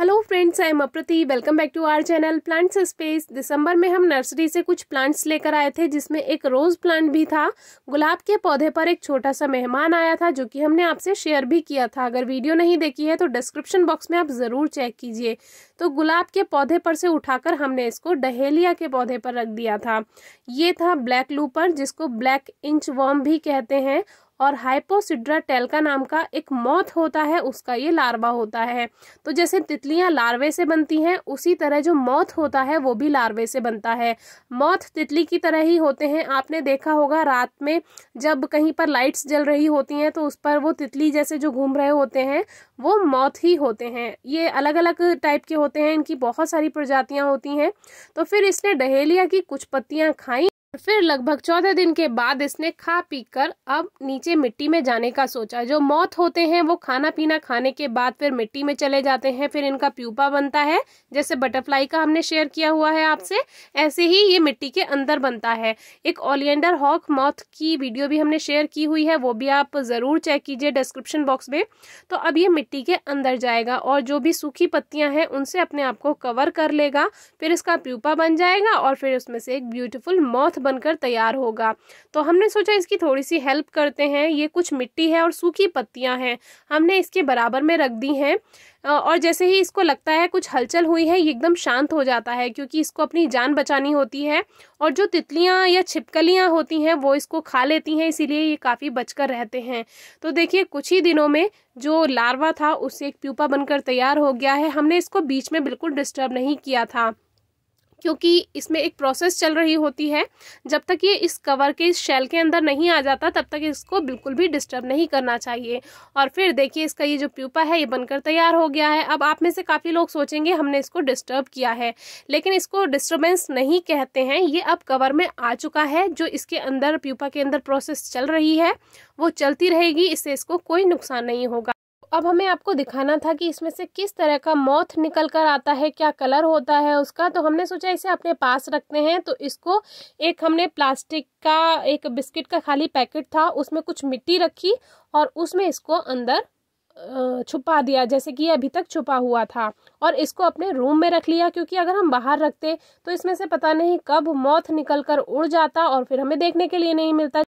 hello friends I am Aprati welcome back to our channel plants space दिसंबर में हम nursery से कुछ प्लांट्स लेकर आए थे जिसमें एक रोज़ प्लांट भी था गुलाब के पौधे पर एक छोटा सा मेहमान आया था जो कि हमने आपसे शेयर भी किया था अगर वीडियो नहीं देखी है तो डिस्क्रिप्शन बॉक्स में आप ज़रूर चेक कीजिए तो गुलाब के पौधे पर से उठाकर हमने इसको डहेलिया के पौधे पर रख दिया था ये था ब्लैक लूपर जिसको ब्लैक इंच वॉम भी कहते हैं और हाइपोसिड्रा टेल्का नाम का एक मौत होता है उसका ये लार्वा होता है तो जैसे तितलियां लार्वे से बनती हैं उसी तरह जो मौत होता है वो भी लार्वे से बनता है मौत तितली की तरह ही होते हैं आपने देखा होगा रात में जब कहीं पर लाइट्स जल रही होती हैं तो उस पर वो तितली जैसे जो घूम रहे होते हैं वो मौत ही होते हैं ये अलग अलग टाइप के होते हैं इनकी बहुत सारी प्रजातियाँ होती हैं तो फिर इसने डहेलिया की कुछ पत्तियाँ खाई फिर लगभग चौदह दिन के बाद इसने खा पी कर अब नीचे मिट्टी में जाने का सोचा जो मौत होते हैं वो खाना पीना खाने के बाद फिर मिट्टी में चले जाते हैं फिर इनका प्यूपा बनता है जैसे बटरफ्लाई का हमने शेयर किया हुआ है आपसे ऐसे ही ये मिट्टी के अंदर बनता है एक ओलियंडर हॉक मौत की वीडियो भी हमने शेयर की हुई है वो भी आप ज़रूर चेक कीजिए डिस्क्रिप्शन बॉक्स में तो अब ये मिट्टी के अंदर जाएगा और जो भी सूखी पत्तियाँ हैं उनसे अपने आप को कवर कर लेगा फिर इसका प्यूपा बन जाएगा और फिर उसमें से एक ब्यूटिफुल मौत बनकर तैयार होगा तो हमने सोचा इसकी थोड़ी सी हेल्प करते हैं ये कुछ मिट्टी है और सूखी पत्तियाँ हैं हमने इसके बराबर में रख दी हैं और जैसे ही इसको लगता है कुछ हलचल हुई है ये एकदम शांत हो जाता है क्योंकि इसको अपनी जान बचानी होती है और जो तितलियाँ या छिपकलियाँ होती हैं वो इसको खा लेती हैं इसीलिए ये काफ़ी बचकर रहते हैं तो देखिए कुछ ही दिनों में जो लार्वा था उससे एक प्यूपा बनकर तैयार हो गया है हमने इसको बीच में बिल्कुल डिस्टर्ब नहीं किया था क्योंकि इसमें एक प्रोसेस चल रही होती है जब तक ये इस कवर के इस शेल के अंदर नहीं आ जाता तब तक इसको बिल्कुल भी डिस्टर्ब नहीं करना चाहिए और फिर देखिए इसका ये जो प्यूपा है ये बनकर तैयार हो गया है अब आप में से काफ़ी लोग सोचेंगे हमने इसको डिस्टर्ब किया है लेकिन इसको डिस्टर्बेंस नहीं कहते हैं ये अब कवर में आ चुका है जो इसके अंदर प्यूपा के अंदर प्रोसेस चल रही है वो चलती रहेगी इससे इसको कोई नुकसान नहीं होगा अब हमें आपको दिखाना था कि इसमें से किस तरह का मौत निकल कर आता है क्या कलर होता है उसका तो हमने सोचा इसे अपने पास रखते हैं तो इसको एक हमने प्लास्टिक का एक बिस्किट का खाली पैकेट था उसमें कुछ मिट्टी रखी और उसमें इसको अंदर छुपा दिया जैसे कि ये अभी तक छुपा हुआ था और इसको अपने रूम में रख लिया क्योंकि अगर हम बाहर रखते तो इसमें से पता नहीं कब मौत निकल कर उड़ जाता और फिर हमें देखने के लिए नहीं मिलता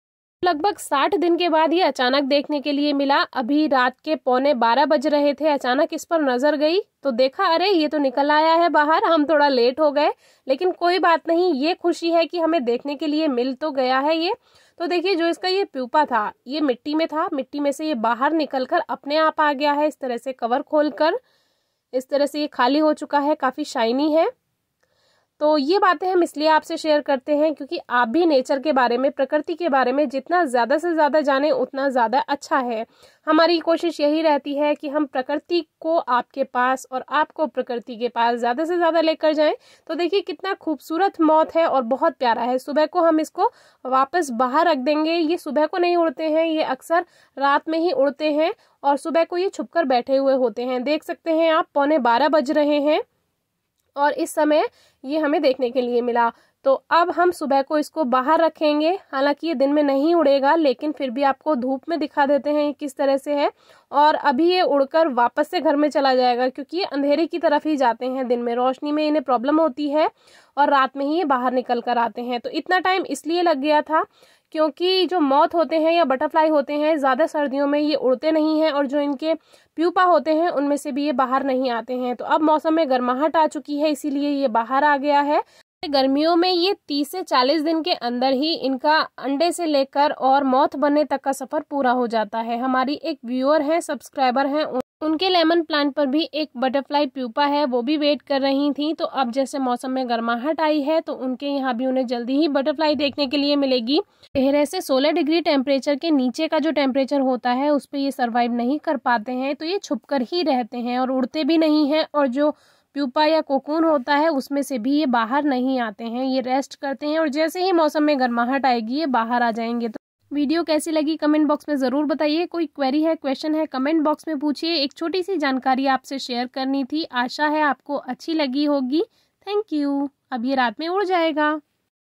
लगभग साठ दिन के बाद ये अचानक देखने के लिए मिला अभी रात के पौने बारह बज रहे थे अचानक इस पर नजर गई तो देखा अरे ये तो निकल आया है बाहर हम थोड़ा लेट हो गए लेकिन कोई बात नहीं ये खुशी है कि हमें देखने के लिए मिल तो गया है ये तो देखिए जो इसका ये प्यूपा था ये मिट्टी में था मिट्टी में से ये बाहर निकल कर अपने आप आ गया है इस तरह से कवर खोल कर इस तरह से ये खाली हो चुका है काफ़ी शाइनी है तो ये बातें हम इसलिए आपसे शेयर करते हैं क्योंकि आप भी नेचर के बारे में प्रकृति के बारे में जितना ज़्यादा से ज़्यादा जाने उतना ज़्यादा अच्छा है हमारी कोशिश यही रहती है कि हम प्रकृति को आपके पास और आपको प्रकृति के पास ज़्यादा से ज़्यादा लेकर जाएं तो देखिए कितना खूबसूरत मौत है और बहुत प्यारा है सुबह को हम इसको वापस बाहर रख देंगे ये सुबह को नहीं उड़ते हैं ये अक्सर रात में ही उड़ते हैं और सुबह को ये छुप बैठे हुए होते हैं देख सकते हैं आप पौने बारह बज रहे हैं और इस समय ये हमें देखने के लिए मिला तो अब हम सुबह को इसको बाहर रखेंगे हालांकि ये दिन में नहीं उड़ेगा लेकिन फिर भी आपको धूप में दिखा देते हैं किस तरह से है और अभी ये उड़कर वापस से घर में चला जाएगा क्योंकि ये अंधेरे की तरफ ही जाते हैं दिन में रोशनी में इन्हें प्रॉब्लम होती है और रात में ही ये बाहर निकल कर आते हैं तो इतना टाइम इसलिए लग गया था क्योंकि जो मौत होते हैं या बटरफ्लाई होते हैं ज़्यादा सर्दियों में ये उड़ते नहीं हैं और जो इनके प्यूपा होते हैं उनमें से भी ये बाहर नहीं आते हैं तो अब मौसम में गर्माहट आ चुकी है इसीलिए ये बाहर आ गया है गर्मियों में ये 30 से 40 दिन के अंदर ही इनका अंडे से लेकर और मौत बनने तक का सफर पूरा हो जाता है हमारी एक व्यूअर है सब्सक्राइबर है उनके लेमन प्लांट पर भी एक बटरफ्लाई प्यूपा है वो भी वेट कर रही थी तो अब जैसे मौसम में गर्माहट आई है तो उनके यहाँ भी उन्हें जल्दी ही बटरफ्लाई देखने के लिए मिलेगी चेहरे से 16 डिग्री टेम्परेचर के नीचे का जो टेम्परेचर होता है उस पर ये सर्वाइव नहीं कर पाते हैं तो ये छुप कर ही रहते हैं और उड़ते भी नहीं हैं और जो प्यूपा या कोकून होता है उसमें से भी ये बाहर नहीं आते हैं ये रेस्ट करते हैं और जैसे ही मौसम में गर्माहट आएगी ये बाहर आ जाएंगे तो वीडियो कैसी लगी कमेंट बॉक्स में ज़रूर बताइए कोई क्वेरी है क्वेश्चन है कमेंट बॉक्स में पूछिए एक छोटी सी जानकारी आपसे शेयर करनी थी आशा है आपको अच्छी लगी होगी थैंक यू अब ये रात में उड़ जाएगा